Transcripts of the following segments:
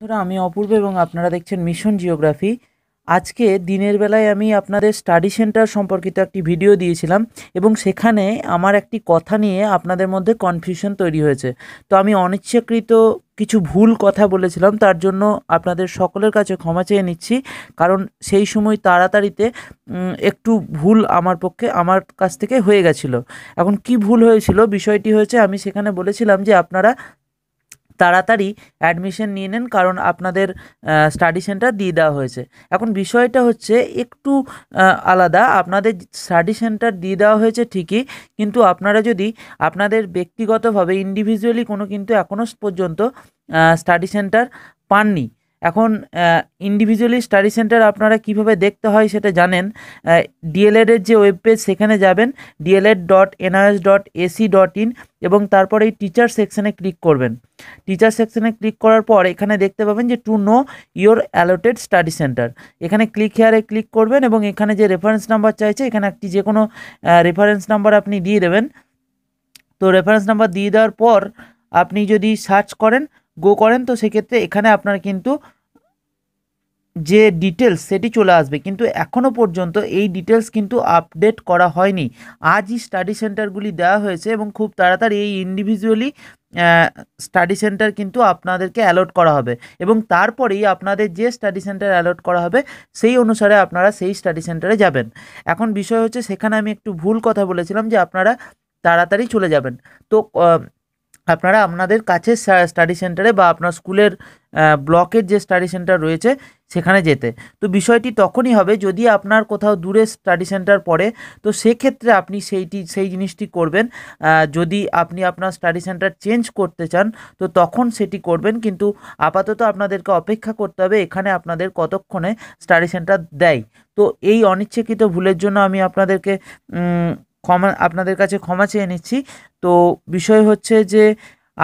বন্ধুরা আমি অপূর্ব এবং আপনারা দেখছেন মিশন জিওগ্রাফি আজকে দিনের বেলায় আমি আপনাদের স্টাডি সেন্টার সম্পর্কিত একটি ভিডিও দিয়েছিলাম এবং সেখানে আমার একটি কথা নিয়ে আপনাদের মধ্যে কনফিউশন তৈরি হয়েছে তো আমি অনিচ্ছাকৃত কিছু ভুল কথা বলেছিলাম তার জন্য আপনাদের সকলের কাছে ক্ষমা চেয়ে নিচ্ছি কারণ সেই সময় তাড়াতাড়িতে একটু ভুল আমার পক্ষে আমার কাছ থেকে হয়ে গেছিলো এখন কি ভুল হয়েছিল বিষয়টি হয়েছে আমি সেখানে বলেছিলাম যে আপনারা তাড়াতাড়ি অ্যাডমিশন নিয়ে নেন কারণ আপনাদের স্টাডি সেন্টার দিয়ে দেওয়া হয়েছে এখন বিষয়টা হচ্ছে একটু আলাদা আপনাদের স্টাডি সেন্টার দিয়ে দেওয়া হয়েছে ঠিকই কিন্তু আপনারা যদি আপনাদের ব্যক্তিগতভাবে ইন্ডিভিজুয়ালি কোনো কিন্তু এখনও পর্যন্ত স্টাডি সেন্টার পাননি এখন ইন্ডিভিজুয়ালি স্টাডি সেন্টার আপনারা কিভাবে দেখতে হয় সেটা জানেন ডিএলএডের যে ওয়েব পেজ সেখানে যাবেন DElEd dot NIS dot AC dot in এবং তারপরে এই টিচার সেকশানে ক্লিক করবেন টিচার সেকশানে ক্লিক করার পর এখানে দেখতে পাবেন যে to know your allotted study centre এখানে ক্লিক হেয়ারে ক্লিক করবেন এবং এখানে যে রেফারেন্স নাম্বার চাইছে এখানে একটি যে কোনো রেফারেন্স নাম্বার আপনি দিয়ে দেবেন তো রেফারেন্স নাম্বার দিয়ে দেওয়ার পর আপনি যদি সার্চ করেন গো করেন তো সেক্ষেত্রে এখানে আপনার কিন্তু যে ডিটেলস সেটি চলে আসবে কিন্তু এখনও পর্যন্ত এই ডিটেলস কিন্তু আপডেট করা হয়নি আজই স্টাডি সেন্টারগুলি দেওয়া হয়েছে এবং খুব তাড়াতাড়ি এই ইন্ডিভিজুয়ালি স্টাডি সেন্টার কিন্তু আপনাদেরকে অ্যালট করা হবে এবং তারপরেই আপনাদের যে স্টাডি সেন্টার অ্যালট করা হবে সেই অনুসারে আপনারা সেই স্টাডি সেন্টারে যাবেন এখন বিষয় হচ্ছে সেখানে আমি একটু ভুল কথা বলেছিলাম যে আপনারা তাড়াতাড়ি চলে যাবেন তো আপনারা আপনাদের কাছে স্টাডি সেন্টারে বা আপনার স্কুলের ব্লকের যে স্টাডি সেন্টার রয়েছে সেখানে যেতে তো বিষয়টি তখনই হবে যদি আপনার কোথাও দূরে স্টাডি সেন্টার পড়ে তো সেক্ষেত্রে আপনি সেইটি সেই জিনিসটি করবেন যদি আপনি আপনার স্টাডি সেন্টার চেঞ্জ করতে চান তো তখন সেটি করবেন কিন্তু আপাতত আপনাদেরকে অপেক্ষা করতে হবে এখানে আপনাদের কতক্ষণে স্টাডি সেন্টার দেয় তো এই অনিচ্ছাকৃত ভুলের জন্য আমি আপনাদেরকে ক্ষমা আপনাদের কাছে ক্ষমা চেয়ে নিচ্ছি তো বিষয় হচ্ছে যে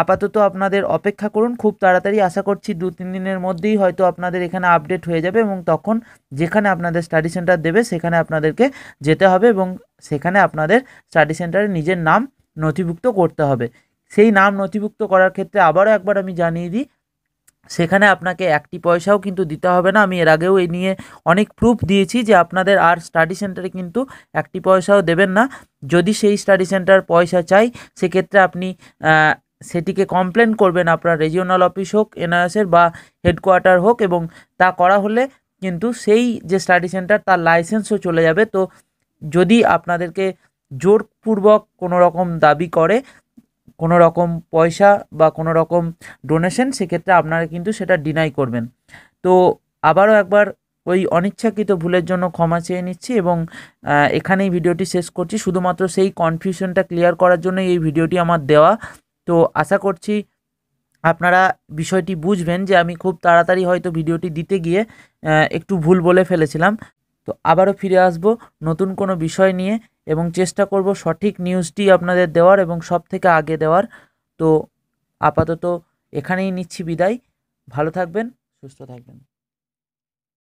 আপাতত আপনাদের অপেক্ষা করুন খুব তাড়াতাড়ি আশা করছি দু তিন দিনের মধ্যেই হয়তো আপনাদের এখানে আপডেট হয়ে যাবে এবং তখন যেখানে আপনাদের স্টাডি সেন্টার দেবে সেখানে আপনাদেরকে যেতে হবে এবং সেখানে আপনাদের স্টাডি সেন্টারে নিজের নাম নথিভুক্ত করতে হবে সেই নাম নথিভুক্ত করার ক্ষেত্রে আবারও একবার আমি জানিয়ে দিই সেখানে আপনাকে একটি পয়সাও কিন্তু দিতে হবে না আমি এর আগেও এ নিয়ে অনেক প্রুফ দিয়েছি যে আপনাদের আর স্টাডি সেন্টারে কিন্তু একটি পয়সাও দেবেন না যদি সেই স্টাডি সেন্টার পয়সা চাই সেক্ষেত্রে আপনি সেটিকে কমপ্লেন করবেন আপনার রিজিওনাল অফিস হোক এনআইএসের বা হেডকোয়ার্টার হোক এবং তা করা হলে কিন্তু সেই যে স্টাডি সেন্টার তার লাইসেন্সও চলে যাবে তো যদি আপনাদেরকে জোরপূর্বক কোনো রকম দাবি করে কোনো রকম পয়সা বা কোনো রকম ডোনেশন সেক্ষেত্রে আপনারা কিন্তু সেটা ডিনাই করবেন তো আবারও একবার ওই অনিচ্ছাকৃত ভুলের জন্য ক্ষমা চেয়ে নিচ্ছি এবং এখানেই ভিডিওটি শেষ করছি শুধুমাত্র সেই কনফিউশনটা ক্লিয়ার করার জন্য এই ভিডিওটি আমার দেওয়া তো আশা করছি আপনারা বিষয়টি বুঝবেন যে আমি খুব তাড়াতাড়ি হয়তো ভিডিওটি দিতে গিয়ে একটু ভুল বলে ফেলেছিলাম তো আবারও ফিরে আসব নতুন কোনো বিষয় নিয়ে এবং চেষ্টা করব সঠিক নিউজটি আপনাদের দেওয়ার এবং সব থেকে আগে দেওয়ার তো আপাতত এখানেই নিচ্ছি বিদায় ভালো থাকবেন সুস্থ থাকবেন